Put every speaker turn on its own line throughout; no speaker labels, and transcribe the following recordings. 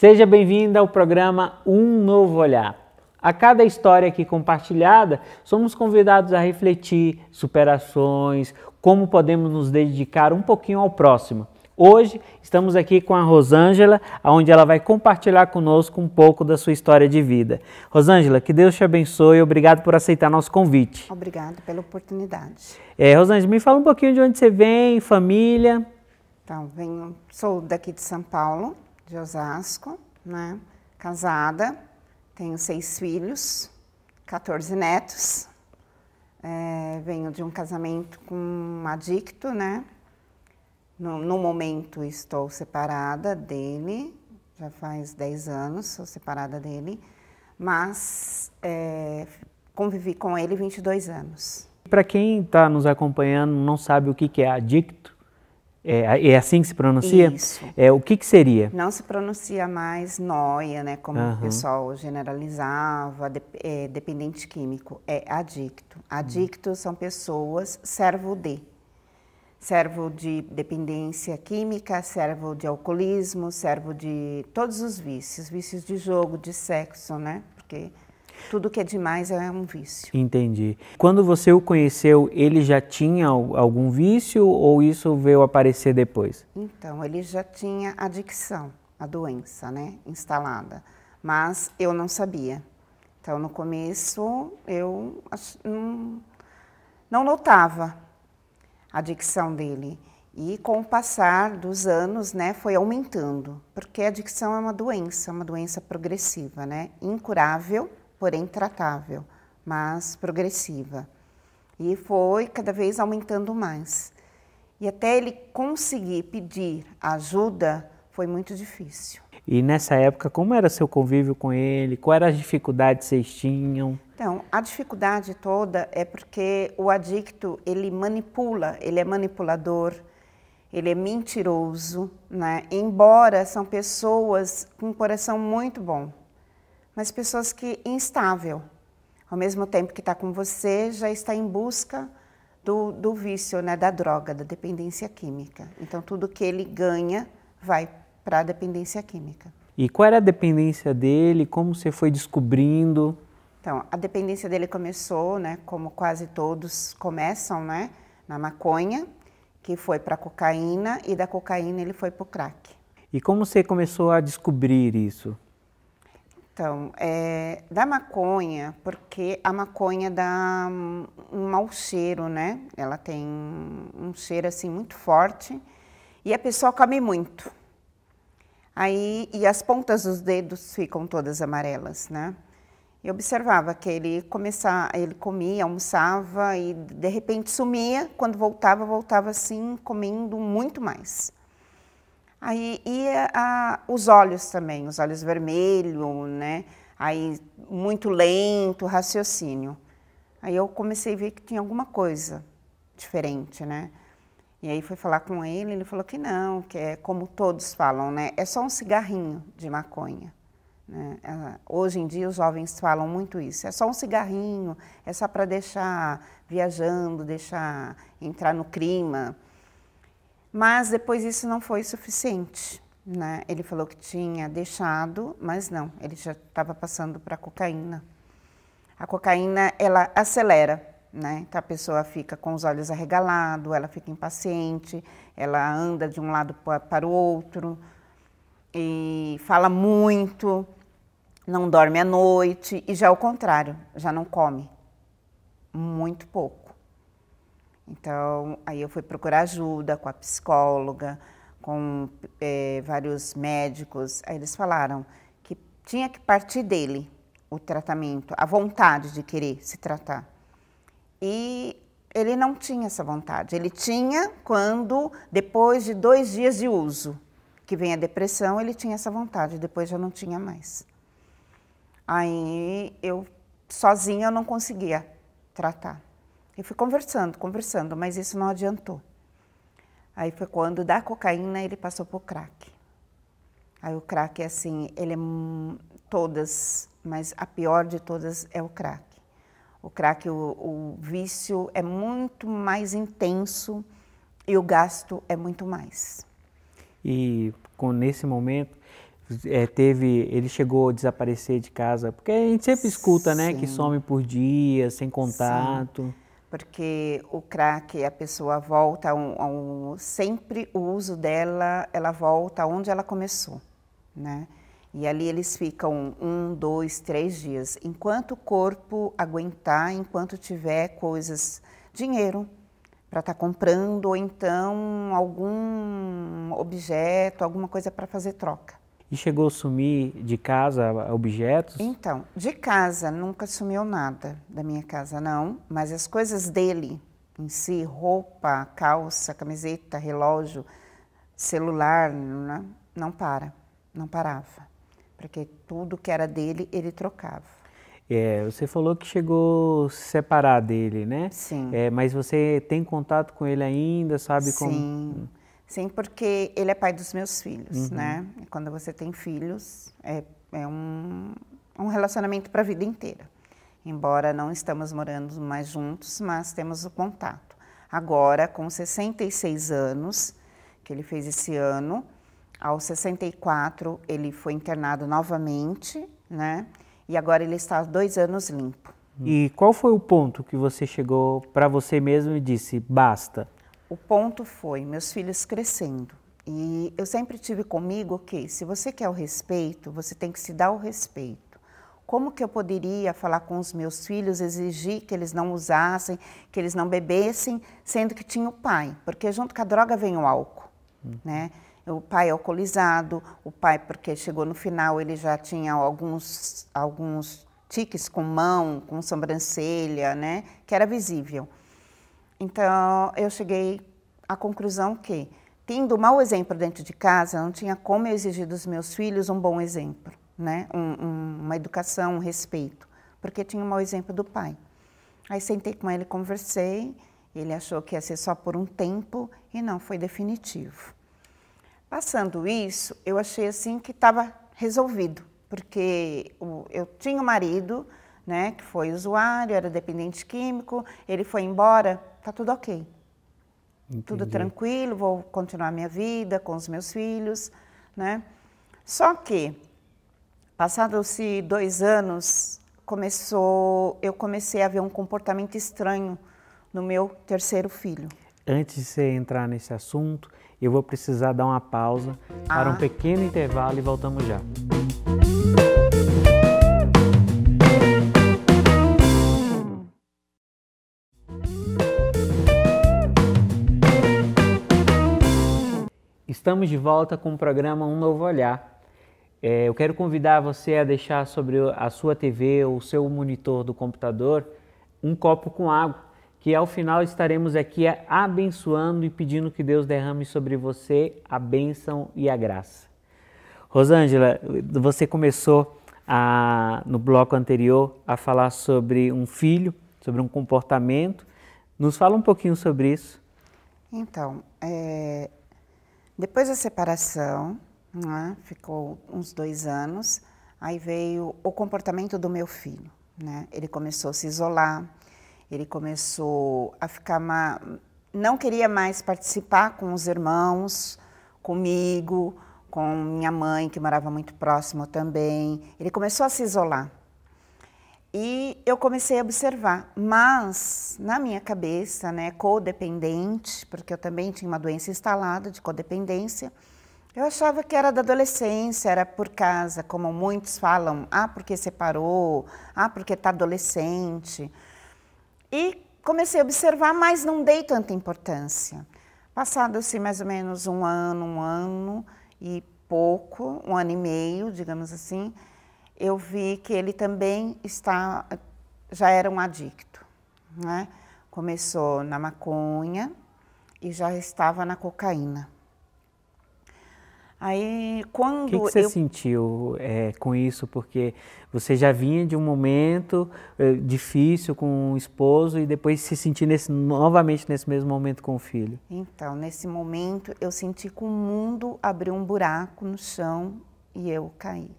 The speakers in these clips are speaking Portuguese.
Seja bem-vindo ao programa Um Novo Olhar. A cada história aqui compartilhada, somos convidados a refletir superações, como podemos nos dedicar um pouquinho ao próximo. Hoje estamos aqui com a Rosângela, onde ela vai compartilhar conosco um pouco da sua história de vida. Rosângela, que Deus te abençoe e obrigado por aceitar nosso convite.
Obrigado pela oportunidade.
É, Rosângela, me fala um pouquinho de onde você vem, família.
Então, venho, sou daqui de São Paulo, de Osasco, né? Casada, tenho seis filhos, 14 netos. É, venho de um casamento com um adicto, né? No, no, momento estou separada dele, já faz 10 anos sou separada dele, mas é, convivi com ele 22 anos.
Para quem está nos acompanhando não sabe o que é adicto, é, é, é, assim que se pronuncia? Isso. É, o que, que seria?
Não se pronuncia mais noia, né? Como uhum. o pessoal generalizava, de, é, dependente químico, é adicto. Adictos uhum. são pessoas servo de. Servo de dependência química, servo de alcoolismo, servo de todos os vícios, vícios de jogo, de sexo, né? Porque tudo que é demais é um vício.
Entendi. Quando você o conheceu, ele já tinha algum vício ou isso veio aparecer depois?
Então, ele já tinha adicção, a doença, né, instalada, mas eu não sabia. Então, no começo, eu não, notava a adicção dele. E com o passar dos anos, né, foi aumentando, porque a adicção é uma doença, é uma doença progressiva, né, incurável porém tratável, mas progressiva. E foi cada vez aumentando mais. E até ele conseguir pedir ajuda foi muito difícil.
E nessa época, como era seu convívio com ele? Quais eram as dificuldades que vocês tinham?
Então, a dificuldade toda é porque o adicto, ele manipula, ele é manipulador, ele é mentiroso, né? Embora são pessoas com um coração muito bom, mas pessoas que instável. Ao mesmo tempo que está com você, já está em busca do, do vício, né, da droga, da dependência química. Então, tudo que ele ganha vai para a dependência química.
E qual era a dependência dele? Como você foi descobrindo?
Então, a dependência dele começou, né, como quase todos começam, né, na maconha, que foi para cocaína e da cocaína ele foi para o crack.
E como você começou a descobrir isso?
questão é, da maconha, porque a maconha dá um, mau cheiro, né? Ela tem um cheiro assim muito forte e a pessoa come muito. Aí, e as pontas dos dedos ficam todas amarelas, né? Eu observava que ele começava, ele comia, almoçava e de repente sumia, quando voltava, voltava assim, comendo muito mais. Aí, e a, os olhos também, os olhos vermelhos, né? Aí, muito lento, raciocínio. Aí eu comecei a ver que tinha alguma coisa diferente, né? E aí fui falar com ele, ele falou que não, que é como todos falam, né? É só um cigarrinho de maconha. Né? Ah, hoje em dia os jovens falam muito isso. É só um cigarrinho, é só para deixar viajando, deixar entrar no clima. Mas depois isso não foi suficiente. Né? Ele falou que tinha deixado, mas não, ele já estava passando para cocaína. A cocaína, ela acelera, né? Então a pessoa fica com os olhos arregalados, ela fica impaciente, ela anda de um lado para o outro e fala muito, não dorme à noite e já é o contrário, já não come muito pouco. Então, aí eu fui procurar ajuda com a psicóloga, com é, vários médicos. Aí eles falaram que tinha que partir dele o tratamento, a vontade de querer se tratar. E ele não tinha essa vontade. Ele tinha quando, depois de dois dias de uso, que vem a depressão, ele tinha essa vontade, depois já não tinha mais. Aí eu, sozinha, eu não conseguia tratar. E fui conversando, conversando, mas isso não adiantou. Aí foi quando da cocaína ele passou para o crack. Aí o crack é assim, ele é todas, mas a pior de todas é o crack. O crack, o, o vício é muito mais intenso e o gasto é muito mais.
E com, nesse momento, é, teve, ele chegou a desaparecer de casa, porque a gente sempre escuta, né, que some por dia, sem contato. Sim
porque o crack, a pessoa volta, um, um, sempre o uso dela, ela volta onde ela começou, né? E ali eles ficam um, dois, três dias, enquanto o corpo aguentar, enquanto tiver coisas, dinheiro para estar tá comprando ou então algum objeto, alguma coisa para fazer troca.
E chegou a sumir de casa objetos? Então,
de casa nunca sumiu nada da minha casa, não. Mas as coisas dele em si, roupa, calça, camiseta, relógio, celular, não, né, não para, não parava. Porque tudo que era dele, ele trocava.
É, você falou que chegou a se separar dele, né? Sim. É, mas você tem contato com ele ainda, sabe como? Sim.
Sim, porque ele é pai dos meus filhos, uhum. né? E quando você tem filhos, é, é um, um relacionamento para a vida inteira. Embora não estamos morando mais juntos, mas temos o contato. Agora, com 66 anos, que ele fez esse ano, aos 64 ele foi internado novamente, né? E agora ele está há dois anos limpo.
E qual foi o ponto que você chegou para você mesmo e disse basta?
O ponto foi meus filhos crescendo. E eu sempre tive comigo que se você quer o respeito, você tem que se dar o respeito. Como que eu poderia falar com os meus filhos, exigir que eles não usassem, que eles não bebessem, sendo que tinha o pai? Porque junto com a droga vem o álcool, hum. né? o pai é alcoolizado, o pai porque chegou no final ele já tinha alguns alguns tiques com mão, com sobrancelha, né, que era visível. Então, eu cheguei à conclusão que, tendo mau exemplo dentro de casa, não tinha como eu exigir dos meus filhos um bom exemplo, né? Um, um, uma educação, um respeito, porque tinha um mau exemplo do pai. Aí sentei com ele, conversei, ele achou que ia ser só por um tempo e não, foi definitivo. Passando isso, eu achei assim que estava resolvido, porque eu tinha o um marido, né, que foi usuário, era dependente químico, ele foi embora, tá tudo ok. Entendi. Tudo tranquilo, vou continuar minha vida com os meus filhos, né? Só que, passados-se dois anos, começou, eu comecei a ver um comportamento estranho no meu terceiro filho.
Antes de você entrar nesse assunto, eu vou precisar dar uma pausa ah. para um ah. pequeno intervalo e voltamos já. Estamos de volta com o programa Um Novo Olhar. É, eu quero convidar você a deixar sobre a sua TV ou o seu monitor do computador um copo com água, que ao final estaremos aqui abençoando e pedindo que Deus derrame sobre você a bênção e a graça. Rosângela, você começou a, no bloco anterior a falar sobre um filho, sobre um comportamento. Nos fala um pouquinho sobre isso.
Então, é, depois da separação, né, ficou uns dois anos, aí veio o comportamento do meu filho. Né? Ele começou a se isolar, ele começou a ficar. Má, não queria mais participar com os irmãos, comigo, com minha mãe, que morava muito próximo também. Ele começou a se isolar. E eu comecei a observar, mas na minha cabeça, né, codependente, porque eu também tinha uma doença instalada de codependência, eu achava que era da adolescência, era por casa, como muitos falam, ah, porque separou, ah, porque está adolescente. E comecei a observar, mas não dei tanta importância. Passado-se assim, mais ou menos um ano, um ano e pouco, um ano e meio, digamos assim, eu vi que ele também está, já era um adicto. Né? Começou na maconha e já estava na cocaína. Aí, quando. O que, que, você eu...
sentiu é, com isso? Porque você já vinha de um momento é, difícil com o esposo e depois se sentir nesse, novamente nesse mesmo momento com o filho.
Então, nesse momento, eu senti que o mundo abriu um buraco no chão e eu caí.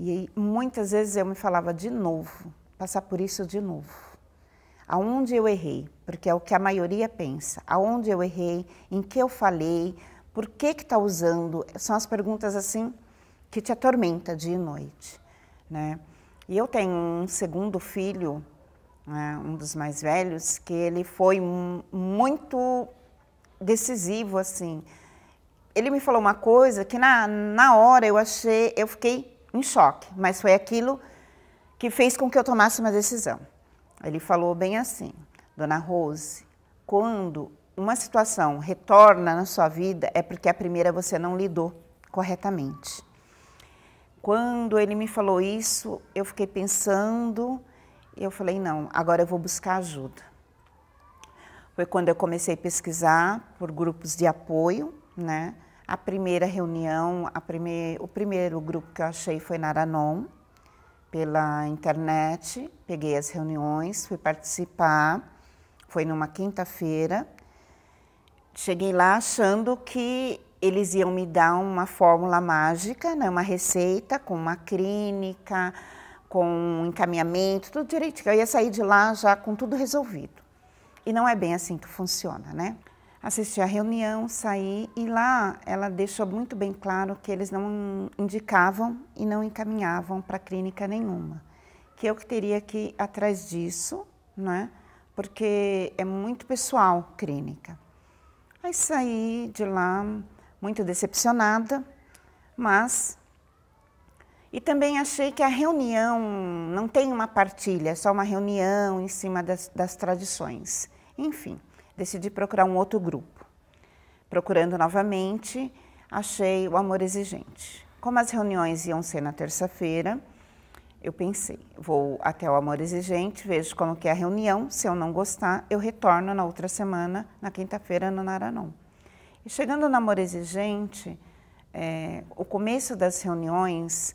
E muitas vezes eu me falava de novo, passar por isso de novo. Aonde eu errei? Porque é o que a maioria pensa. Aonde eu errei? Em que eu falei? Por que que está usando? São as perguntas assim que te atormenta dia e noite, né? E eu tenho um segundo filho, né, um dos mais velhos, que ele foi muito decisivo assim. Ele me falou uma coisa que na, na hora eu achei, eu fiquei em choque, mas foi aquilo que fez com que eu tomasse uma decisão. Ele falou bem assim: Dona Rose, quando uma situação retorna na sua vida é porque a primeira você não lidou corretamente. Quando ele me falou isso, eu fiquei pensando, eu falei: não, agora eu vou buscar ajuda. Foi quando eu comecei a pesquisar por grupos de apoio, né? A primeira reunião, a primeir, o primeiro grupo que eu achei foi na Aranon, pela internet. Peguei as reuniões, fui participar. Foi numa quinta-feira. Cheguei lá achando que eles iam me dar uma fórmula mágica, né, uma receita com uma clínica, com um encaminhamento, tudo direitinho. Eu ia sair de lá já com tudo resolvido. E não é bem assim que funciona, né? assistir a reunião, saí e lá ela deixou muito bem claro que eles não indicavam e não encaminhavam para clínica nenhuma, que eu que teria que ir atrás disso, né? Porque é muito pessoal clínica. Aí saí de lá muito decepcionada, mas e também achei que a reunião não tem uma partilha, é só uma reunião em cima das, das tradições. Enfim, decidi procurar um outro grupo. Procurando novamente, achei o Amor Exigente. Como as reuniões iam ser na terça-feira, eu pensei, vou até o Amor Exigente, vejo como que é a reunião, se eu não gostar, eu retorno na outra semana, na quinta-feira, no Naranon. E chegando no Amor Exigente, é, o começo das reuniões,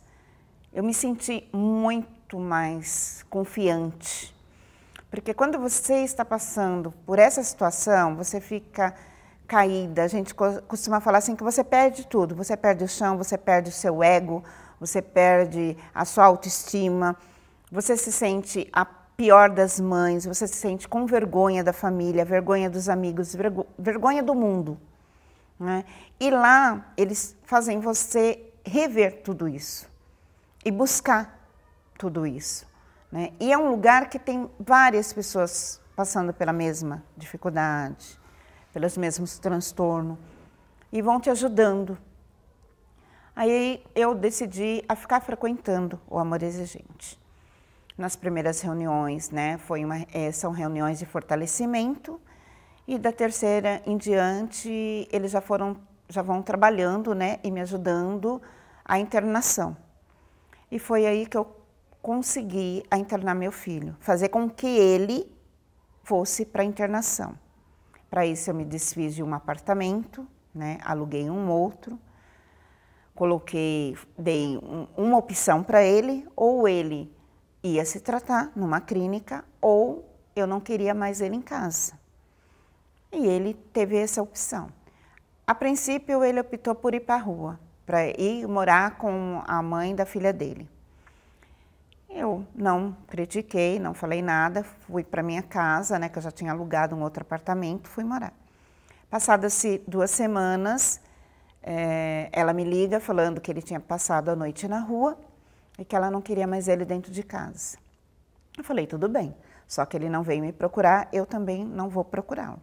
eu me senti muito mais confiante porque quando você está passando por essa situação, você fica caída. A gente costuma falar assim que você perde tudo. Você perde o chão, você perde o seu ego, você perde a sua autoestima. Você se sente a pior das mães, você se sente com vergonha da família, vergonha dos amigos, vergonha do mundo. Né? E lá eles fazem você rever tudo isso e buscar tudo isso. Né? E é um lugar que tem várias pessoas passando pela mesma dificuldade, pelos mesmos transtornos, e vão te ajudando. Aí eu decidi a ficar frequentando o Amor Exigente. Nas primeiras reuniões, né, foi uma, é, são reuniões de fortalecimento, e da terceira em diante, eles já foram já vão trabalhando, né, e me ajudando a internação. E foi aí que eu conseguir a internar meu filho, fazer com que ele fosse para internação. Para isso eu me desfiz de um apartamento, né? aluguei um outro, coloquei, dei um, uma opção para ele, ou ele ia se tratar numa clínica, ou eu não queria mais ele em casa. E ele teve essa opção. A princípio ele optou por ir para a rua, para ir morar com a mãe da filha dele. Eu não critiquei, não falei nada, fui para minha casa, né, que eu já tinha alugado um outro apartamento, fui morar. Passadas-se duas semanas, é, ela me liga falando que ele tinha passado a noite na rua e que ela não queria mais ele dentro de casa. Eu falei, tudo bem, só que ele não veio me procurar, eu também não vou procurá-lo.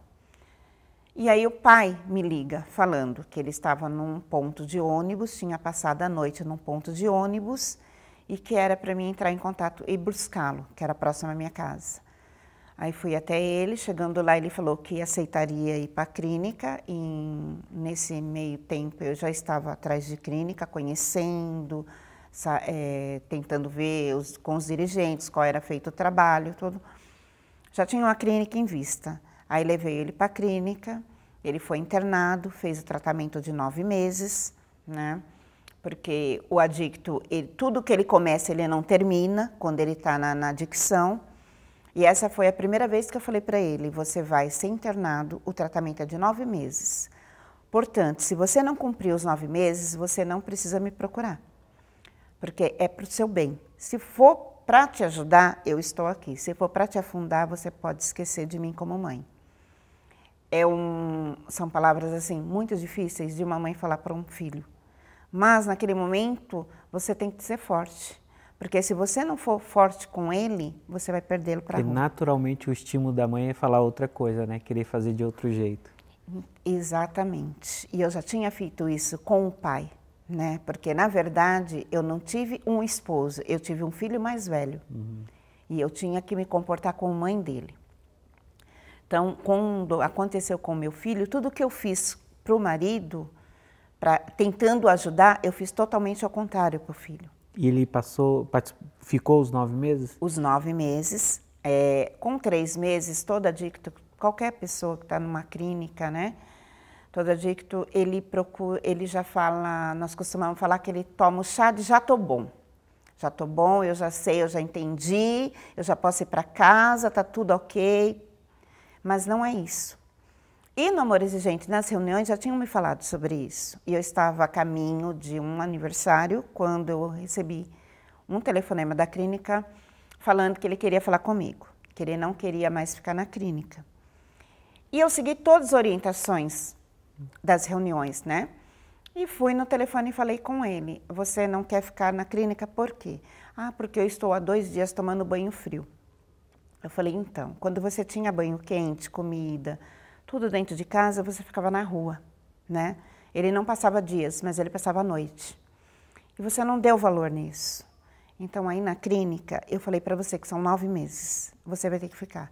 E aí o pai me liga falando que ele estava num ponto de ônibus, tinha passado a noite num ponto de ônibus e que era para mim entrar em contato e buscá-lo, que era próximo à minha casa. Aí fui até ele, chegando lá ele falou que aceitaria ir para a clínica e nesse meio tempo eu já estava atrás de clínica, conhecendo, é, tentando ver os, com os dirigentes qual era feito o trabalho, tudo. Já tinha uma clínica em vista. Aí levei ele para a clínica, ele foi internado, fez o tratamento de nove meses, né? porque o adicto, ele, tudo que ele começa, ele não termina quando ele está na, na adicção. E essa foi a primeira vez que eu falei para ele: você vai ser internado, o tratamento é de nove meses. Portanto, se você não cumprir os nove meses, você não precisa me procurar, porque é para o seu bem. Se for para te ajudar, eu estou aqui. Se for para te afundar, você pode esquecer de mim como mãe. É um, são palavras assim muito difíceis de uma mãe falar para um filho. Mas naquele momento você tem que ser forte. Porque se você não for forte com ele, você vai perdê-lo para rua.
naturalmente o estímulo da mãe é falar outra coisa, né? Querer fazer de outro jeito.
Exatamente. E eu já tinha feito isso com o pai, né? Porque na verdade eu não tive um esposo, eu tive um filho mais velho. Uhum. E eu tinha que me comportar como mãe dele. Então, quando aconteceu com meu filho, tudo que eu fiz para o marido, pra, tentando ajudar, eu fiz totalmente ao contrário para o filho.
E ele passou, ficou os nove meses? Os nove meses.
É, com três meses, todo adicto, qualquer pessoa que está numa clínica, né? Todo adicto, ele procura, ele já fala, nós costumamos falar que ele toma o chá de já tô bom. Já tô bom, eu já sei, eu já entendi, eu já posso ir para casa, tá tudo ok. Mas não é isso. E no Amor Exigente, nas reuniões, já tinham me falado sobre isso. E eu estava a caminho de um aniversário quando eu recebi um telefonema da clínica falando que ele queria falar comigo, que ele não queria mais ficar na clínica. E eu segui todas as orientações das reuniões, né? E fui no telefone e falei com ele: Você não quer ficar na clínica por quê? Ah, porque eu estou há dois dias tomando banho frio. Eu falei: Então, quando você tinha banho quente, comida tudo dentro de casa, você ficava na rua, né? Ele não passava dias, mas ele passava a noite. E você não deu valor nisso. Então aí na clínica, eu falei para você que são nove meses, você vai ter que ficar.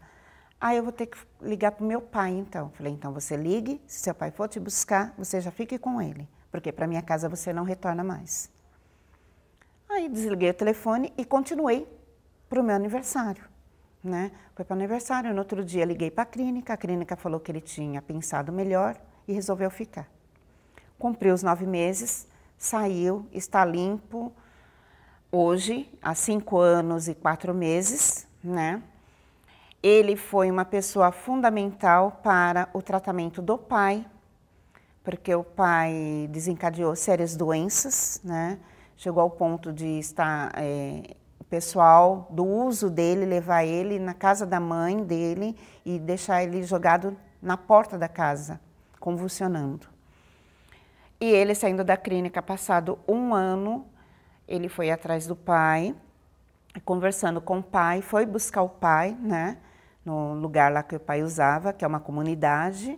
Ah, eu vou ter que ligar para o meu pai então. Falei, então você ligue, se seu pai for te buscar, você já fique com ele, porque para minha casa você não retorna mais. Aí desliguei o telefone e continuei para o meu aniversário né? Foi para o aniversário, no outro dia liguei para a clínica, a clínica falou que ele tinha pensado melhor e resolveu ficar. Cumpriu os nove meses, saiu, está limpo. Hoje, há cinco anos e quatro meses, né? Ele foi uma pessoa fundamental para o tratamento do pai, porque o pai desencadeou sérias doenças, né? Chegou ao ponto de estar é, pessoal do uso dele, levar ele na casa da mãe dele e deixar ele jogado na porta da casa, convulsionando. E ele saindo da clínica, passado um ano, ele foi atrás do pai, conversando com o pai, foi buscar o pai, né, no lugar lá que o pai usava, que é uma comunidade,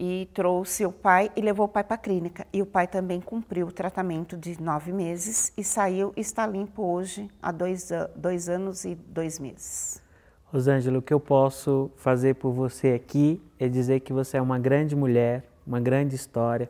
e trouxe o pai e levou o pai para a clínica. E o pai também cumpriu o tratamento de nove meses e saiu e está limpo hoje há dois, dois anos e dois meses.
Rosângela, o que eu posso fazer por você aqui é dizer que você é uma grande mulher, uma grande história,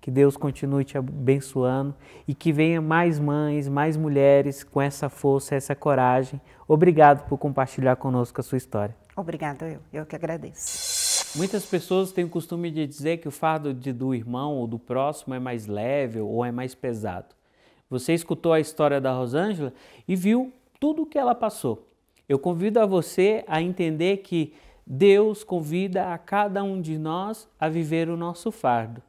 que Deus continue te abençoando e que venha mais mães, mais mulheres com essa força, essa coragem. Obrigado por compartilhar conosco a sua história. Obrigado eu, eu que
agradeço.
Muitas pessoas têm o costume de dizer que o fardo de, do irmão ou do próximo é mais leve ou é mais pesado. Você escutou a história da Rosângela e viu tudo o que ela passou. Eu convido a você a entender que Deus convida a cada um de nós a viver o nosso fardo.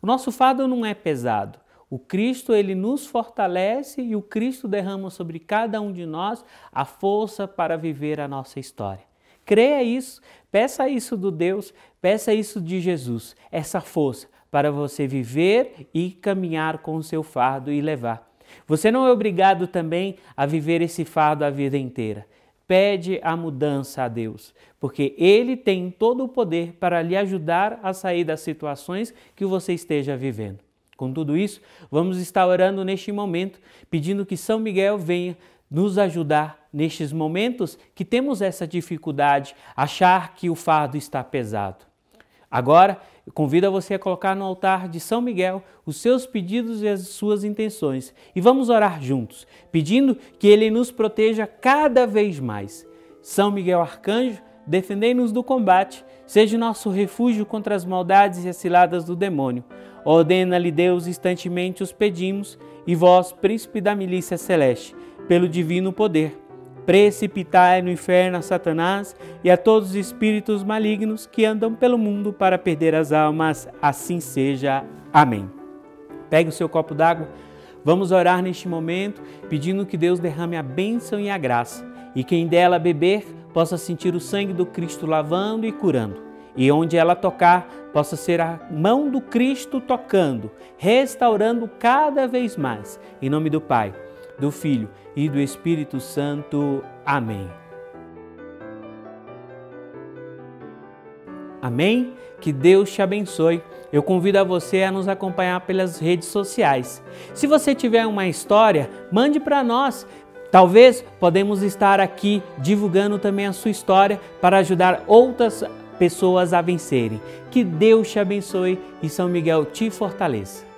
O nosso fardo não é pesado. O Cristo ele nos fortalece e o Cristo derrama sobre cada um de nós a força para viver a nossa história. Creia isso, peça isso do Deus, peça isso de Jesus, essa força para você viver e caminhar com o seu fardo e levar. Você não é obrigado também a viver esse fardo a vida inteira. Pede a mudança a Deus, porque Ele tem todo o poder para lhe ajudar a sair das situações que você esteja vivendo. Com tudo isso, vamos estar orando neste momento, pedindo que São Miguel venha nos ajudar nestes momentos que temos essa dificuldade, achar que o fardo está pesado. Agora, eu convido a você a colocar no altar de São Miguel os seus pedidos e as suas intenções e vamos orar juntos, pedindo que ele nos proteja cada vez mais. São Miguel Arcanjo, defendei-nos do combate, seja nosso refúgio contra as maldades e as ciladas do demônio. Ordena-lhe Deus, instantemente os pedimos, e vós, príncipe da milícia celeste, pelo divino poder precipitai no inferno a Satanás e a todos os espíritos malignos que andam pelo mundo para perder as almas. Assim seja. Amém. Pegue o seu copo d'água. Vamos orar neste momento, pedindo que Deus derrame a bênção e a graça, e quem dela beber possa sentir o sangue do Cristo lavando e curando, e onde ela tocar possa ser a mão do Cristo tocando, restaurando cada vez mais. Em nome do Pai do Filho e do Espírito Santo. Amém. Amém? Que Deus te abençoe. Eu convido a você a nos acompanhar pelas redes sociais. Se você tiver uma história, mande para nós. Talvez podemos estar aqui divulgando também a sua história para ajudar outras pessoas a vencerem. Que Deus te abençoe e São Miguel te fortaleça.